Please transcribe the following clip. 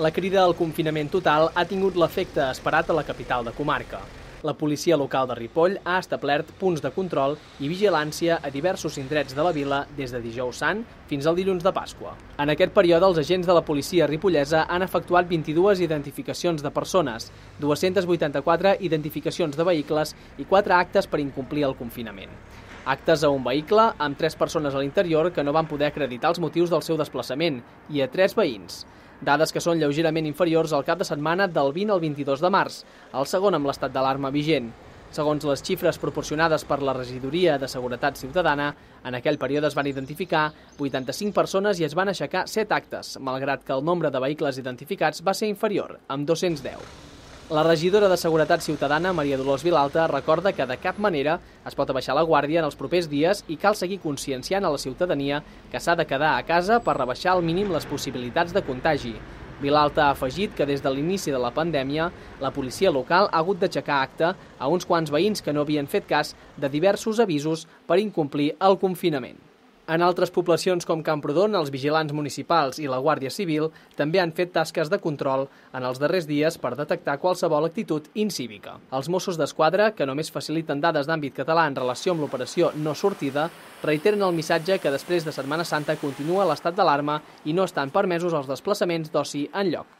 la crida al confinament total ha tingut l'efecte esperat a la capital de comarca. La policia local de Ripoll ha establert punts de control i vigilància a diversos indrets de la vila des de dijous sant fins al dilluns de Pasqua. En aquest període, els agents de la policia ripollesa han efectuat 22 identificacions de persones, 284 identificacions de vehicles i 4 actes per incomplir el confinament. Actes a un vehicle amb 3 persones a l'interior que no van poder acreditar els motius del seu desplaçament i a 3 veïns dades que són lleugerament inferiors al cap de setmana del 20 al 22 de març, el segon amb l'estat d'alarma vigent. Segons les xifres proporcionades per la Regidoria de Seguretat Ciutadana, en aquell període es van identificar 85 persones i es van aixecar 7 actes, malgrat que el nombre de vehicles identificats va ser inferior, amb 210. La regidora de Seguretat Ciutadana, Maria Dolors Vilalta, recorda que de cap manera es pot abaixar la guàrdia en els propers dies i cal seguir conscienciant a la ciutadania que s'ha de quedar a casa per rebaixar al mínim les possibilitats de contagi. Vilalta ha afegit que des de l'inici de la pandèmia la policia local ha hagut d'aixecar acte a uns quants veïns que no havien fet cas de diversos avisos per incomplir el confinament. En altres poblacions com Camprodon, els vigilants municipals i la Guàrdia Civil també han fet tasques de control en els darrers dies per detectar qualsevol actitud incívica. Els Mossos d'Esquadra, que només faciliten dades d'àmbit català en relació amb l'operació no sortida, reiteren el missatge que després de Setmana Santa continua l'estat d'alarma i no estan permesos els desplaçaments d'oci en lloc.